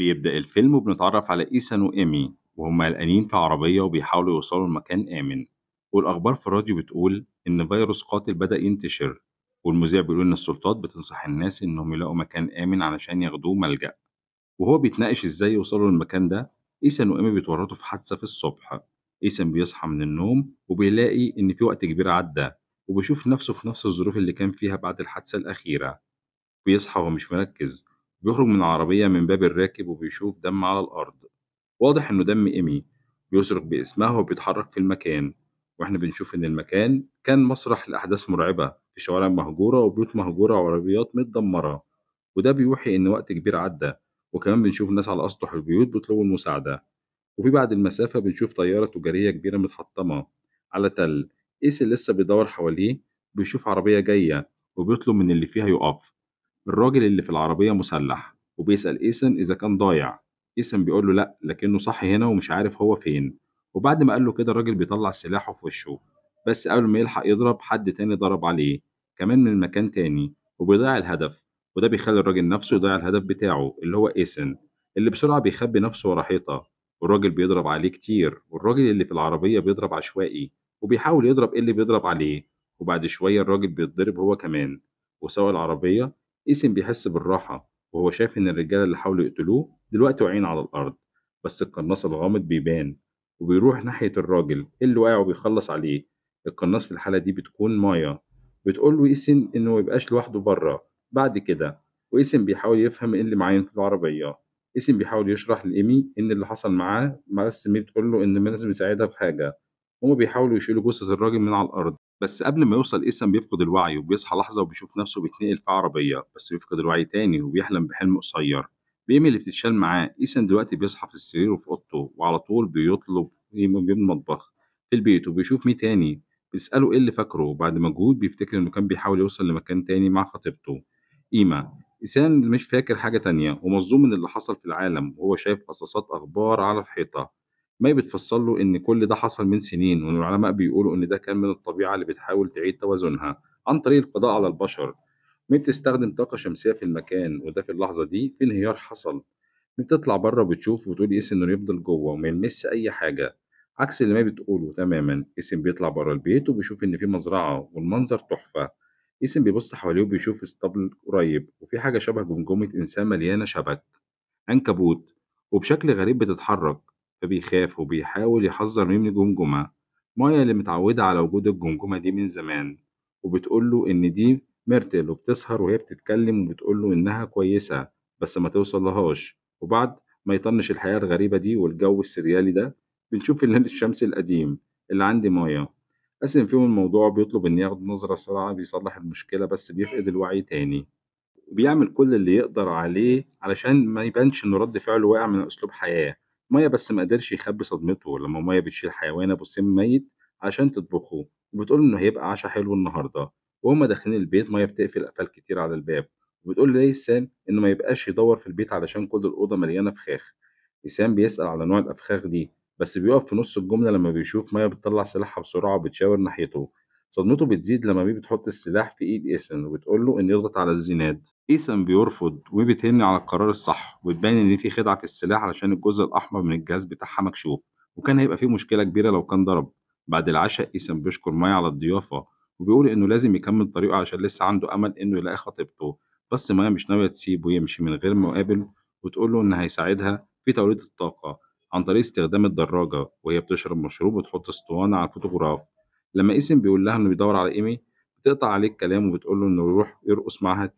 بيبدأ الفيلم وبنتعرف على إيسان وإيمي وهم قلقانين في عربية وبيحاولوا يوصلوا لمكان آمن والأخبار في الراديو بتقول إن فيروس قاتل بدأ ينتشر والمذيع بيقول إن السلطات بتنصح الناس إنهم يلاقوا مكان آمن علشان ياخدوه ملجأ وهو بيتناقش إزاي يوصلوا للمكان ده إيسان وإيمي بيتورطوا في حادثة في الصبح إيسان بيصحى من النوم وبيلاقي إن في وقت كبير عدى وبيشوف نفسه في نفس الظروف اللي كان فيها بعد الحادثة الأخيرة بيصحى وهو مش مركز بيخرج من العربية من باب الراكب وبيشوف دم على الأرض واضح إنه دم إيمي بيصرخ باسمها وبيتحرك في المكان وإحنا بنشوف إن المكان كان مسرح لأحداث مرعبة في شوارع مهجورة وبيوت مهجورة وعربيات متدمرة وده بيوحي إن وقت كبير عدى وكمان بنشوف ناس على أسطح البيوت بيطلبوا المساعدة وفي بعد المسافة بنشوف طيارة تجارية كبيرة متحطمة على تل اللي لسه بيدور حواليه بيشوف عربية جاية وبيطلب من اللي فيها يقف الراجل اللي في العربية مسلح وبيسأل إيسن إذا كان ضايع إيسن بيقول له لأ لكنه صح هنا ومش عارف هو فين وبعد ما قال له كده الراجل بيطلع سلاحه في وشه بس قبل ما يلحق يضرب حد تاني ضرب عليه كمان من مكان تاني وبيضيع الهدف وده بيخلي الراجل نفسه يضيع الهدف بتاعه اللي هو إيسن اللي بسرعة بيخبي نفسه ورا حيطة والراجل بيضرب عليه كتير والراجل اللي في العربية بيضرب عشوائي وبيحاول يضرب إيه اللي بيضرب عليه وبعد شوية الراجل بيتضرب هو كمان وسواق العربية إيسن بيحس بالراحة وهو شايف إن الرجالة اللي حاولوا يقتلوه دلوقتي واقعين على الأرض بس القناص الغامض بيبان وبيروح ناحية الراجل إيه اللي واقع وبيخلص عليه القناص في الحالة دي بتكون مايا بتقول له إيسن إنه ميبقاش لوحده بره بعد كده وإيسن بيحاول يفهم إيه اللي معين في العربية إيسن بيحاول يشرح لإيمي إن اللي حصل معاه بس مي بتقول له إن لازم يساعدها في حاجة هما بيحاولوا يشيلوا جثة الراجل من على الأرض بس قبل ما يوصل اسم بيفقد الوعي وبيصحى لحظة وبيشوف نفسه بيتنقل في عربية بس بيفقد الوعي تاني وبيحلم بحلم قصير بيمي اللي بتتشال معاه إيسن دلوقتي بيصحى في السرير وفي أوضته وعلى طول بيطلب إيه من المطبخ في البيت وبيشوف مي تاني بيسأله إيه اللي فاكره وبعد مجهود بيفتكر إنه كان بيحاول يوصل لمكان تاني مع خطيبته إيما إيسان مش فاكر حاجة تانية ومصدوم من اللي حصل في العالم وهو شايف قصاصات أخبار على الحيطة ما بتفسر له إن كل ده حصل من سنين وإن العلماء بيقولوا إن ده كان من الطبيعة اللي بتحاول تعيد توازنها عن طريق القضاء على البشر ما بتستخدم طاقة شمسية في المكان وده في اللحظة دي في انهيار حصل بتطلع بره بتشوف وتقول ياسين إيه، إنه يفضل جوه وما يلمسش أي حاجة عكس اللي ما بتقوله تماما اسم بيطلع بره البيت وبيشوف ان في مزرعه والمنظر تحفه اسم بيبص حواليه وبيشوف اسطبل قريب وفي حاجه شبه جمجمه انسان مليانه شبك عنكبوت وبشكل غريب بتتحرك فبيخاف وبيحاول يحذر ميم الجمجمة مايا اللي متعودة على وجود الجمجمة دي من زمان وبتقوله إن دي ميرتل وبتسهر وهي بتتكلم وبتقوله إنها كويسة بس ما توصل لهاش وبعد ما يطنش الحياة الغريبة دي والجو السريالي ده بنشوف الليل الشمس القديم اللي عند مايا قسم فيهم الموضوع بيطلب إن ياخد نظرة سرعة بيصلح المشكلة بس بيفقد الوعي تاني وبيعمل كل اللي يقدر عليه علشان ما يبانش إن رد فعله واقع من أسلوب حياة ميه بس ما قدرش يخبي صدمته لما ميه بتشيل حيوان ابو سم ميت عشان تطبخه وبتقول انه هيبقى عشاء حلو النهارده وهما داخلين البيت ميه بتقفل قفل كتير على الباب وبتقول سام إنه ما يبقاش يدور في البيت علشان كل الأوضة مليانة فخاخ سام بيسأل على نوع الأفخاخ دي بس بيقف في نص الجملة لما بيشوف مايا بتطلع سلاحها بسرعة وبتشاور ناحيته صدمته بتزيد لما بي بتحط السلاح في ايد ايسن وبتقول له ان يضغط على الزناد ايسن بيرفض وبيتهني على القرار الصح وبتبين ان في خدعه في السلاح علشان الجزء الاحمر من الجهاز بتاعها مكشوف وكان هيبقى فيه مشكله كبيره لو كان ضرب بعد العشاء ايسن بيشكر مايا على الضيافه وبيقول انه لازم يكمل طريقه علشان لسه عنده امل انه يلاقي خطيبته بس مايا مش ناويه تسيبه يمشي من غير ما يقابل وتقول له ان هيساعدها في توليد الطاقه عن طريق استخدام الدراجه وهي بتشرب مشروب وتحط اسطوانه على الفوتوغراف لما اسم بيقول لها إنه بيدور على إيمي بتقطع عليه الكلام وبتقول له إنه يروح يرقص معاها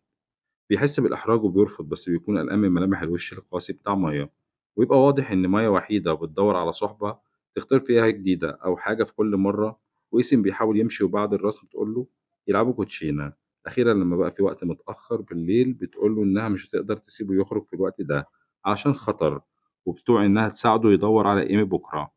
بيحس بالإحراج وبيرفض بس بيكون قلقان من ملامح الوش القاسي بتاع مايا ويبقى واضح إن مايا وحيدة وبتدور على صحبة تختار فيها جديدة أو حاجة في كل مرة واسم بيحاول يمشي وبعد الرسم بتقول له يلعبوا كوتشينة أخيرا لما بقى في وقت متأخر بالليل بتقول له إنها مش هتقدر تسيبه يخرج في الوقت ده عشان خطر وبتوع إنها تساعده يدور على إيمي بكرة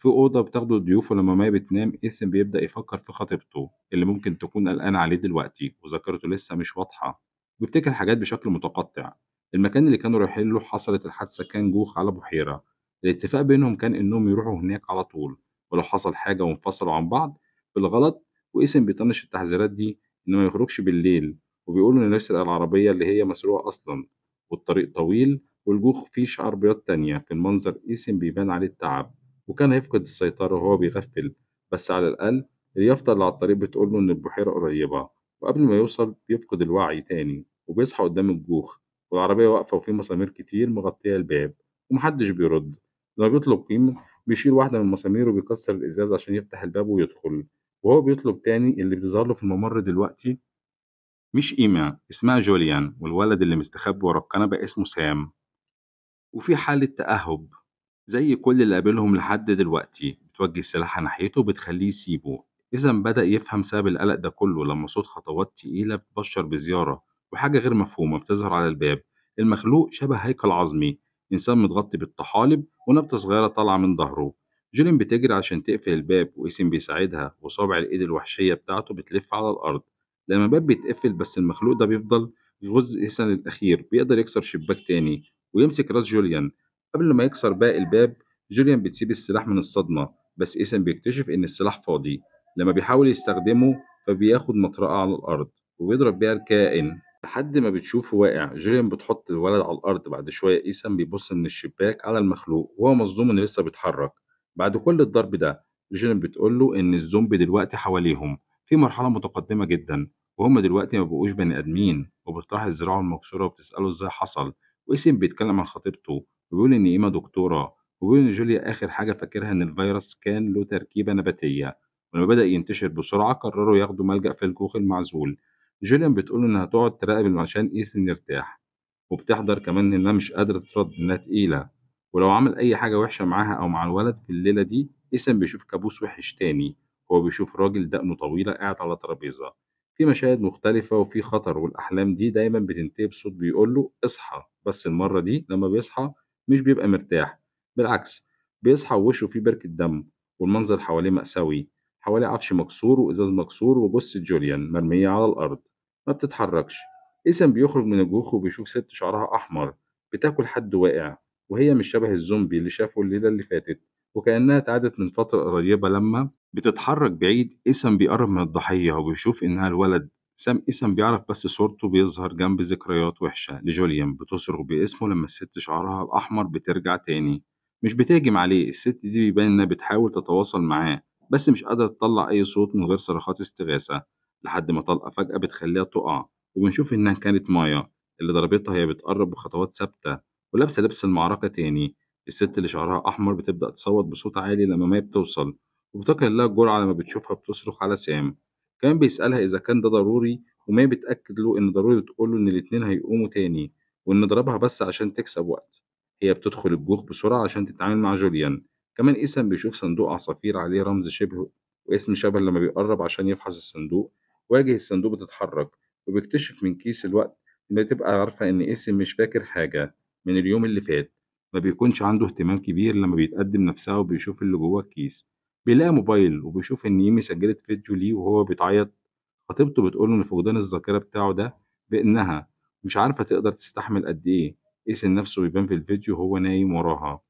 في أوضة بتاخده الضيوف ولما ما بتنام اسم بيبدأ يفكر في خطيبته اللي ممكن تكون قلقان عليه دلوقتي وذاكرته لسه مش واضحة بيفتكر حاجات بشكل متقطع المكان اللي كانوا رايحين له حصلت الحادثة كان جوخ على بحيرة الاتفاق بينهم كان إنهم يروحوا هناك على طول ولو حصل حاجة وانفصلوا عن بعض بالغلط واسم بيطنش التحذيرات دي إنه ما يخرجش بالليل وبيقول إنه نفس العربية اللي هي مسروقة أصلا والطريق طويل والجوخ فيه شعر بيض تانية في المنظر اسم بيبان عليه التعب وكان هيفقد السيطرة وهو بيغفل بس على الأقل اليافطة اللي على الطريق بتقوله إن البحيرة قريبة وقبل ما يوصل بيفقد الوعي تاني وبيصحى قدام الجوخ والعربية واقفة وفي مسامير كتير مغطية الباب ومحدش بيرد لما بيطلب قيمة بيشيل واحدة من المسامير وبيكسر الإزاز عشان يفتح الباب ويدخل وهو بيطلب تاني اللي بيظهر له في الممر دلوقتي مش إيما اسمها جوليان والولد اللي مستخبي ورا القنبة اسمه سام وفي حالة تأهب زي كل اللي قابلهم لحد دلوقتي بتوجه سلاحها ناحيته وبتخليه يسيبه إذا بدأ يفهم سبب القلق ده كله لما صوت خطوات تقيلة بتبشر بزيارة وحاجة غير مفهومة بتظهر على الباب المخلوق شبه هيكل عظمي إنسان متغطي بالطحالب ونبتة صغيرة طالعة من ظهره جولين بتجري عشان تقفل الباب واسم بيساعدها وصابع الإيد الوحشية بتاعته بتلف على الأرض لما الباب بيتقفل بس المخلوق ده بيفضل يغز إيسن الأخير بيقدر يكسر شباك تاني ويمسك راس جوليان قبل ما يكسر باقي الباب جوليان بتسيب السلاح من الصدمة بس إيسن بيكتشف إن السلاح فاضي لما بيحاول يستخدمه فبياخد مطرقة على الأرض وبيضرب بيها الكائن لحد ما بتشوفه واقع جوليان بتحط الولد على الأرض بعد شوية إيسن بيبص من الشباك على المخلوق وهو مصدوم إنه لسه بيتحرك بعد كل الضرب ده جوليان بتقول له إن الزومبي دلوقتي حواليهم في مرحلة متقدمة جدا وهم دلوقتي ما بقوش بني آدمين وبتطرح الزراعة المكسورة وبتسأله إزاي حصل وإيسن بيتكلم عن خطيبته وبيقول إن إيما دكتورة وبيقول إن جوليا آخر حاجة فاكرها إن الفيروس كان له تركيبة نباتية ولما بدأ ينتشر بسرعة قرروا ياخدوا ملجأ في الكوخ المعزول جوليان بتقول إنها تقعد تراقب عشان إيسن يرتاح وبتحضر كمان إنها مش قادرة ترد إنها تقيلة ولو عمل أي حاجة وحشة معاها أو مع الولد في الليلة دي إيسن بيشوف كابوس وحش تاني هو بيشوف راجل دقنه طويلة قاعد على ترابيزة في مشاهد مختلفة وفي خطر والأحلام دي دايما بتنتهي بصوت بيقول له اصحى بس المرة دي لما بيصحى مش بيبقى مرتاح بالعكس بيصحى ووشه فيه بركة دم والمنظر حواليه مأساوي حواليه عفش مكسور وإزاز مكسور وبص جوليان مرمية على الأرض ما بتتحركش إيسن بيخرج من الجوخ وبيشوف ست شعرها أحمر بتاكل حد واقع وهي مش شبه الزومبي اللي شافه الليلة اللي فاتت وكأنها اتعادت من فترة قريبة لما بتتحرك بعيد إيسن بيقرب من الضحية وبيشوف إنها الولد سام إيسم بيعرف بس صورته بيظهر جنب ذكريات وحشة لجوليان بتصرخ باسمه لما الست شعرها الأحمر بترجع تاني مش بتهجم عليه الست دي بيبان إنها بتحاول تتواصل معاه بس مش قادرة تطلع أي صوت من غير صرخات استغاثة لحد ما طلقة فجأة بتخليها تقع وبنشوف إنها كانت مايا اللي ضربتها هي بتقرب بخطوات ثابتة ولابسة لبس المعركة تاني الست اللي شعرها أحمر بتبدأ تصوت بصوت عالي لما مايا بتوصل وبتقل لها الجرعة لما بتشوفها بتصرخ على سام كمان بيسألها إذا كان ده ضروري وما بتأكد له إن ضروري تقول له إن الاتنين هيقوموا تاني وإن ضربها بس عشان تكسب وقت هي بتدخل الجوخ بسرعة عشان تتعامل مع جوليان كمان إيسان بيشوف صندوق عصافير عليه رمز شبه واسم شبه لما بيقرب عشان يفحص الصندوق واجه الصندوق بتتحرك وبيكتشف من كيس الوقت إن تبقى عارفة إن إيسان مش فاكر حاجة من اليوم اللي فات ما بيكونش عنده اهتمام كبير لما بيتقدم نفسها وبيشوف اللي جوه الكيس بيلاقي موبايل وبيشوف إن إيمي سجلت فيديو ليه وهو بيتعيط، خطيبته بتقول له إن فقدان الذاكرة بتاعه ده بإنها مش عارفة تقدر تستحمل قد إيه، إيسن نفسه بيبان في الفيديو وهو نايم وراها،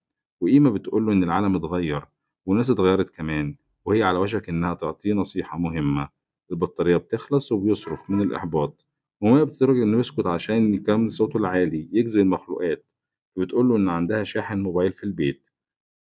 وإيما بتقول له إن العالم اتغير والناس اتغيرت كمان، وهي على وشك إنها تعطيه نصيحة مهمة، البطارية بتخلص وبيصرخ من الإحباط، وما بتترجى إنه يسكت عشان يكمل صوته العالي يجذب المخلوقات، وبتقول له إن عندها شاحن موبايل في البيت،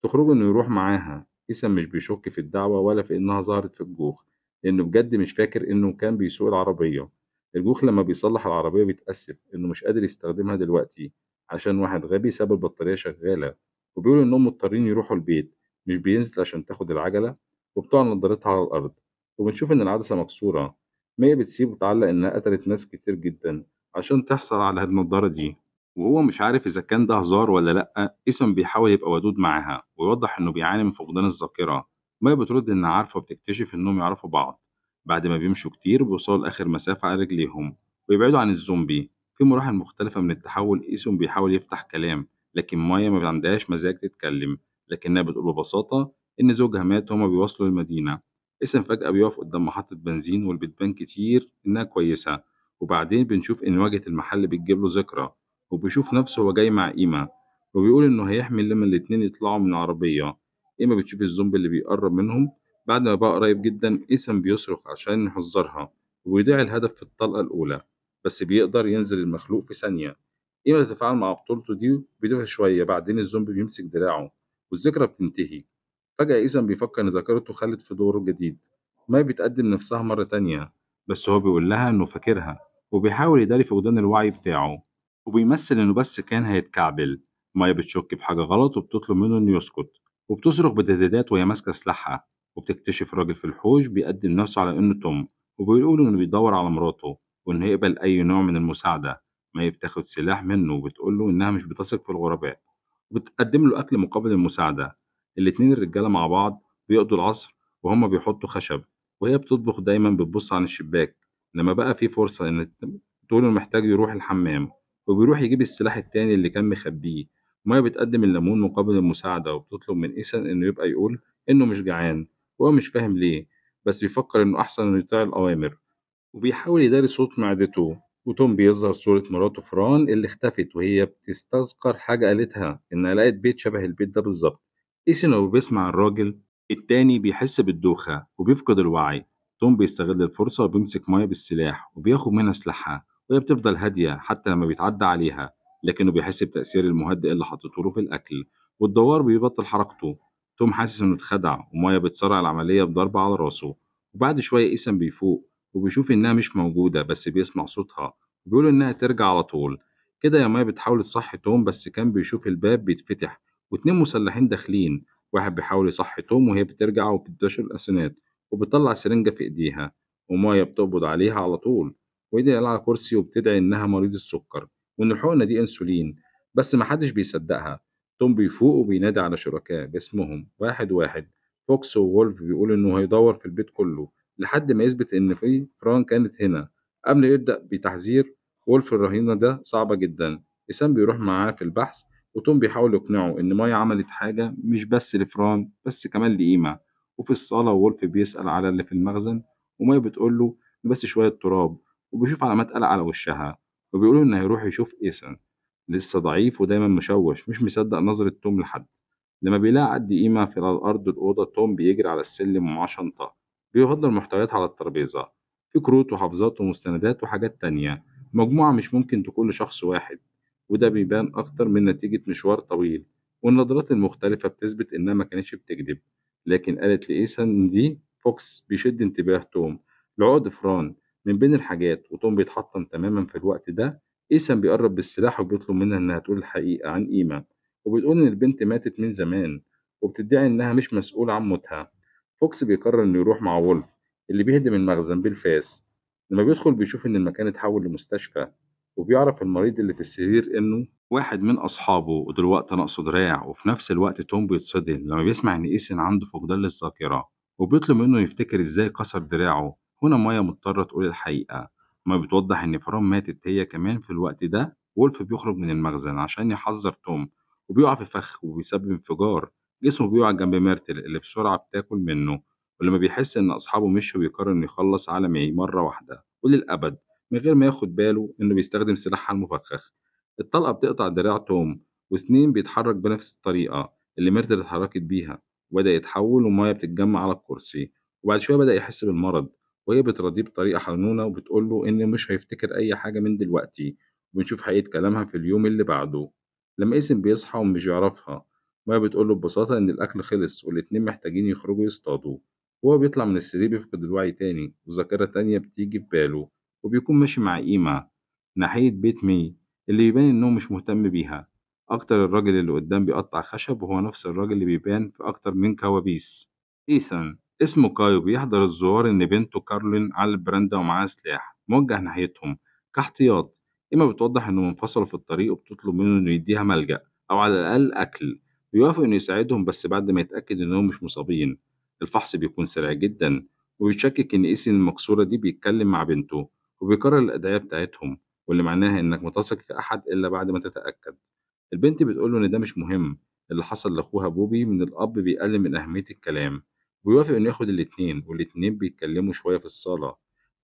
تخرج إنه يروح معاها إيثم مش بيشك في الدعوة ولا في إنها ظهرت في الجوخ لأنه بجد مش فاكر إنه كان بيسوق العربية الجوخ لما بيصلح العربية بيتأسف إنه مش قادر يستخدمها دلوقتي عشان واحد غبي ساب البطارية شغالة وبيقول إنهم مضطرين يروحوا البيت مش بينزل عشان تاخد العجلة وبتقع نضارتها على الأرض وبنشوف إن العدسة مكسورة مية بتسيب وتعلق إنها قتلت ناس كتير جدا عشان تحصل على النضارة دي وهو مش عارف إذا كان ده هزار ولا لأ، اسم بيحاول يبقى ودود معاها ويوضح إنه بيعاني من فقدان الذاكرة، مايا بترد إنها عارفة وبتكتشف إنهم يعرفوا بعض، بعد ما بيمشوا كتير بيوصلوا لآخر مسافة على رجليهم ويبعدوا عن الزومبي، في مراحل مختلفة من التحول إيسون بيحاول يفتح كلام لكن مايا ما عندهاش مزاج تتكلم، لكنها بتقول ببساطة إن زوجها مات وهما بيوصلوا المدينة، إيسون فجأة بيقف قدام محطة بنزين والبتبان كتير إنها كويسة، وبعدين بنشوف إن واجهة المحل بتجيب له ذكرى وبيشوف نفسه هو جاي مع إيما وبيقول إنه هيحمل لما الاتنين يطلعوا من العربية إيما بتشوف الزومبي اللي بيقرب منهم بعد ما بقى قريب جدا إيسم بيصرخ عشان يحذرها وبيضيع الهدف في الطلقة الأولى بس بيقدر ينزل المخلوق في ثانية إيما بتتفاعل مع بطولته دي بيدوها شوية بعدين الزومبي بيمسك دراعه والذكرى بتنتهي فجأة إيسم بيفكر إن ذاكرته خلت في دوره الجديد ما بتقدم نفسها مرة تانية بس هو بيقول لها إنه فاكرها وبيحاول يداري فقدان الوعي بتاعه وبيمثل إنه بس كان هيتكعبل مايا بتشك في حاجة غلط وبتطلب منه إنه يسكت وبتصرخ بتهديدات وهي ماسكة سلاحها وبتكتشف راجل في الحوش بيقدم نفسه على إنه توم وبيقول إنه بيدور على مراته وإنه يقبل أي نوع من المساعدة مايا بتاخد سلاح منه وبتقول له إنها مش بتثق في الغرباء وبتقدم له أكل مقابل المساعدة الاتنين الرجالة مع بعض بيقضوا العصر وهما بيحطوا خشب وهي بتطبخ دايما بتبص عن الشباك لما بقى في فرصة إن تقول محتاج يروح الحمام وبيروح يجيب السلاح التاني اللي كان مخبيه ما بتقدم الليمون مقابل المساعدة وبتطلب من إيسن إنه يبقى يقول إنه مش جعان وهو مش فاهم ليه بس بيفكر إنه أحسن إنه يطيع الأوامر وبيحاول يداري صوت معدته وتوم بيظهر صورة مراته فران اللي اختفت وهي بتستذكر حاجة قالتها إنها لقت بيت شبه البيت ده بالظبط إيسن لو بيسمع الراجل التاني بيحس بالدوخة وبيفقد الوعي توم بيستغل الفرصة وبيمسك مايا بالسلاح وبياخد منها سلاحها وهي طيب، بتفضل هادية حتى لما بيتعدى عليها لكنه بيحس بتأثير المهدئ اللي حطيته له في الأكل والدوار بيبطل حركته توم حاسس إنه اتخدع ومايا بتسرع العملية بضربة على راسه وبعد شوية إيسم بيفوق وبيشوف إنها مش موجودة بس بيسمع صوتها وبيقول إنها ترجع على طول كده يا مايا بتحاول تصحي توم بس كان بيشوف الباب بيتفتح واتنين مسلحين داخلين واحد بيحاول يصحي توم وهي بترجع وبتدش الأسنان وبتطلع سرنجة في إيديها ومايا بتقبض عليها على طول وايدي على كرسي وبتدعي انها مريض السكر وان الحقنه دي انسولين بس محدش بيصدقها توم بيفوق وبينادي على شركاء باسمهم واحد واحد فوكس وولف بيقول انه هيدور في البيت كله لحد ما يثبت ان في فران كانت هنا قبل يبدا بتحذير وولف الرهينه ده صعبه جدا اسام بيروح معاه في البحث وتوم بيحاول يقنعه ان مايا عملت حاجه مش بس لفران بس كمان لقيمه وفي الصاله وولف بيسال على اللي في المخزن ومايا بتقول له بس شويه تراب وبيشوف علامات قلق على وشها وبيقولوا إنه هيروح يشوف إيسن لسه ضعيف ودايما مشوش مش مصدق نظرة توم لحد لما بيلاقي قد قيمة في الأرض الأوضة توم بيجري على السلم ومعاه شنطة بيفضل محتويات على الترابيزة في كروت وحافظات ومستندات وحاجات تانية مجموعة مش ممكن تكون لشخص واحد وده بيبان أكتر من نتيجة مشوار طويل والنظرات المختلفة بتثبت إنها ما كانتش بتكذب لكن قالت لإيسان دي فوكس بيشد انتباه توم لعقد فران من بين الحاجات وتوم بيتحطم تمامًا في الوقت ده، إيثان بيقرّب بالسلاح وبيطلب منها إنها تقول الحقيقة عن ايما وبتقول إن البنت ماتت من زمان، وبتدعي إنها مش مسؤولة عن موتها. فوكس بيقرر إنه يروح مع وولف اللي بيهدم المخزن بالفاس، لما بيدخل بيشوف إن المكان اتحول لمستشفى، وبيعرف المريض اللي في السرير إنه واحد من أصحابه ودلوقتي ناقصه دراع، وفي نفس الوقت توم بيتصدم لما بيسمع إن إيثان عنده فقدان للذاكرة، وبيطلب منه يفتكر إزاي كسر دراعه هنا مايا مضطرة تقول الحقيقة، ما بتوضح إن فران ماتت هي كمان في الوقت ده، وولف بيخرج من المخزن عشان يحذر توم وبيقع في فخ وبيسبب انفجار، جسمه بيقع جنب ميرتل اللي بسرعة بتاكل منه، ولما بيحس إن أصحابه مشوا بيقرر إنه يخلص على ماي مرة واحدة وللأبد من غير ما ياخد باله إنه بيستخدم سلاحها المفخخ. الطلقة بتقطع دراع توم واثنين بيتحرك بنفس الطريقة اللي ميرتل اتحركت بيها وبدأ يتحول ومايا بتتجمع على الكرسي وبعد شوية بدأ يحس بالمرض وهي بتراضيه بطريقة حنونة وبتقول له إن مش هيفتكر أي حاجة من دلوقتي وبنشوف حقيقة كلامها في اليوم اللي بعده لما اسم بيصحى ومش يعرفها ما بتقول له ببساطة إن الأكل خلص والاتنين محتاجين يخرجوا يصطادوا وهو بيطلع من السرير بيفقد الوعي تاني وذاكرة تانية بتيجي في باله وبيكون ماشي مع قيمة ناحية بيت مي اللي بيبان إنه مش مهتم بيها أكتر الراجل اللي قدام بيقطع خشب وهو نفس الراجل اللي بيبان في أكتر من كوابيس إيثان اسمه كايو بيحضر الزوار إن بنته كارلين على البراندا ومعاها سلاح موجه ناحيتهم كاحتياط إما بتوضح إنهم انفصلوا في الطريق وبتطلب منه إنه يديها ملجأ أو على الأقل أكل بيوافق إنه يساعدهم بس بعد ما يتأكد إنهم مش مصابين الفحص بيكون سريع جدا وبيتشكك إن إيسن المكسورة دي بيتكلم مع بنته وبيكرر الأدعية بتاعتهم واللي معناها إنك ما تثق في أحد إلا بعد ما تتأكد البنت بتقول له إن ده مش مهم اللي حصل لأخوها بوبي من الأب بيقلل من أهمية الكلام ويوافق إنه ياخد الاتنين والاتنين بيتكلموا شوية في الصالة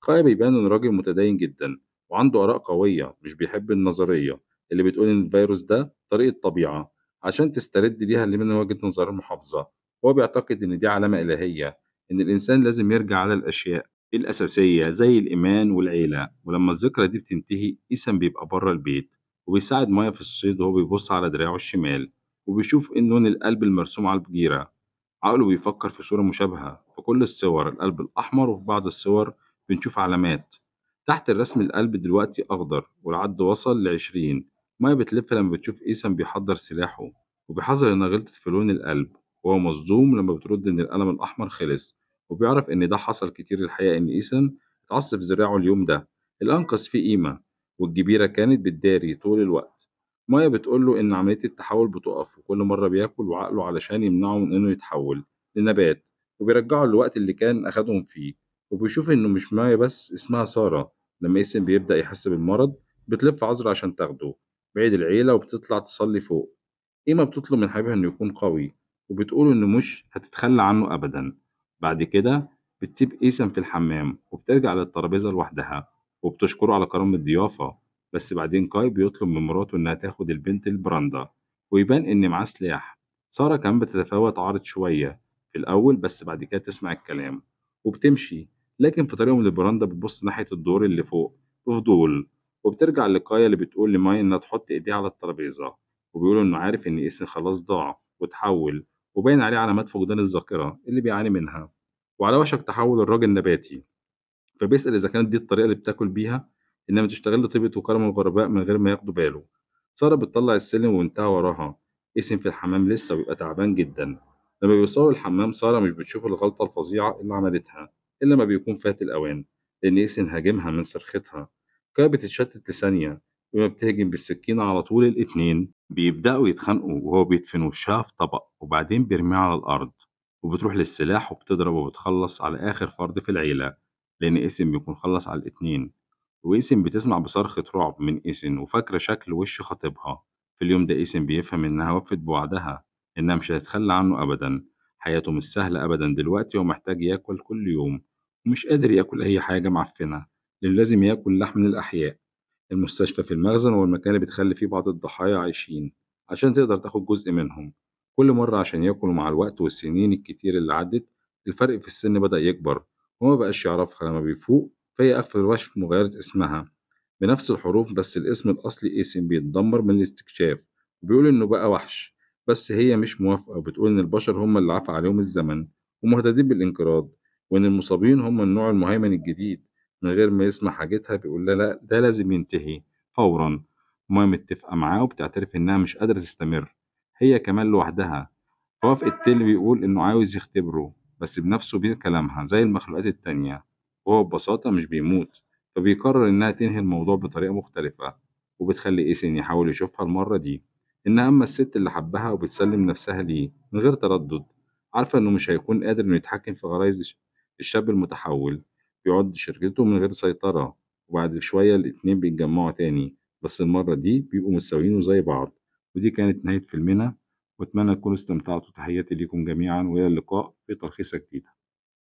كايا بيبان إن راجل متدين جدا وعنده آراء قوية مش بيحب النظرية اللي بتقول إن الفيروس ده طريقة طبيعة عشان تسترد بيها اللي من وجهة نظر المحافظة هو بيعتقد إن دي علامة إلهية إن الإنسان لازم يرجع على الأشياء الأساسية زي الإيمان والعيلة ولما الذكرى دي بتنتهي إيسن بيبقى بره البيت وبيساعد مايا في الصيد وهو بيبص على دراعه الشمال وبيشوف إن لون القلب المرسوم على الجيرة عقله بيفكر في صورة مشابهة في كل الصور القلب الأحمر وفي بعض الصور بنشوف علامات تحت الرسم القلب دلوقتي أخضر والعد وصل لعشرين ما بتلف لما بتشوف إيسم بيحضر سلاحه وبيحذر إنها غلطت في لون القلب وهو مصدوم لما بترد إن القلم الأحمر خلص وبيعرف إن ده حصل كتير الحقيقة إن إيسان اتعصب زراعه اليوم ده الأنقذ فيه قيمة والجبيرة كانت بتداري طول الوقت مايا بتقول له إن عملية التحول بتقف وكل مرة بياكل وعقله علشان يمنعه من إنه يتحول لنبات وبيرجعه للوقت اللي كان أخدهم فيه وبيشوف إنه مش مايا بس اسمها سارة لما اسم بيبدأ يحس بالمرض بتلف عذرة عشان تاخده بعيد العيلة وبتطلع تصلي فوق إيما بتطلب من حبيبها إنه يكون قوي وبتقوله إنه مش هتتخلى عنه أبدا بعد كده بتسيب إيسم في الحمام وبترجع للترابيزة لوحدها وبتشكره على كرم الضيافة بس بعدين كاي بيطلب من مراته إنها تاخد البنت لبراندا ويبان إن معاه سلاح سارة كان بتتفاوت عرض شوية في الأول بس بعد كده تسمع الكلام وبتمشي لكن في طريقهم لبراندا بتبص ناحية الدور اللي فوق بفضول وبترجع لكايا اللي بتقول لماي إنها تحط إيديها على الترابيزة وبيقولوا إنه عارف إن إيسن خلاص ضاع وتحول وباين عليه علامات فقدان الذاكرة اللي بيعاني منها وعلى وشك تحول الراجل نباتي فبيسأل إذا كانت دي الطريقة اللي بتاكل بيها إنما تشتغل طيبة وكرم الغرباء من غير ما ياخدوا باله سارة بتطلع السلم وانتهى وراها اسم في الحمام لسه ويبقى تعبان جدا لما بيوصلوا الحمام سارة مش بتشوف الغلطة الفظيعة اللي عملتها إلا ما بيكون فات الأوان لأن اسم هاجمها من صرختها كانت بتتشتت لثانية وما بتهجم بالسكينة على طول الاتنين بيبدأوا يتخانقوا وهو بيدفن وشها في طبق وبعدين بيرميها على الأرض وبتروح للسلاح وبتضرب وبتخلص على آخر فرد في العيلة لأن اسم بيكون خلص على الاتنين وإيسن بتسمع بصرخة رعب من إيسن وفاكرة شكل وش خطيبها في اليوم ده إيسن بيفهم إنها وفت بوعدها إنها مش هتتخلى عنه أبدا حياته مش سهلة أبدا دلوقتي ومحتاج ياكل كل يوم ومش قادر ياكل أي حاجة معفنة اللي لازم ياكل لحم الأحياء المستشفى في المخزن هو المكان اللي بتخلي فيه بعض الضحايا عايشين عشان تقدر تاخد جزء منهم كل مرة عشان ياكلوا مع الوقت والسنين الكتير اللي عدت الفرق في السن بدأ يكبر وما بقاش يعرفها لما بيفوق فهي أكثر الوشم مغيرة اسمها بنفس الحروف بس الاسم الأصلي اسم بيتدمر من الاستكشاف وبيقول إنه بقى وحش بس هي مش موافقة وبتقول إن البشر هم اللي عفى عليهم الزمن ومهتدين بالانقراض وإن المصابين هم النوع المهيمن الجديد من غير ما يسمع حاجتها بيقول لها لا ده لازم ينتهي فورا وما متفقة معاه وبتعترف إنها مش قادرة تستمر هي كمان لوحدها فوافق التل بيقول إنه عاوز يختبره بس بنفسه بيه كلامها زي المخلوقات التانية وهو ببساطة مش بيموت فبيقرر إنها تنهي الموضوع بطريقة مختلفة وبتخلي إيسن يحاول يشوفها المرة دي إن أما الست اللي حبها وبتسلم نفسها ليه من غير تردد عارفة إنه مش هيكون قادر إنه يتحكم في غرايز الشاب المتحول بيعد شركته من غير سيطرة وبعد شوية الاتنين بيتجمعوا تاني بس المرة دي بيبقوا متساويين وزي بعض ودي كانت نهاية فيلمنا واتمنى تكونوا استمتعتوا تحياتي ليكم جميعا والى اللقاء في تلخيصه جديده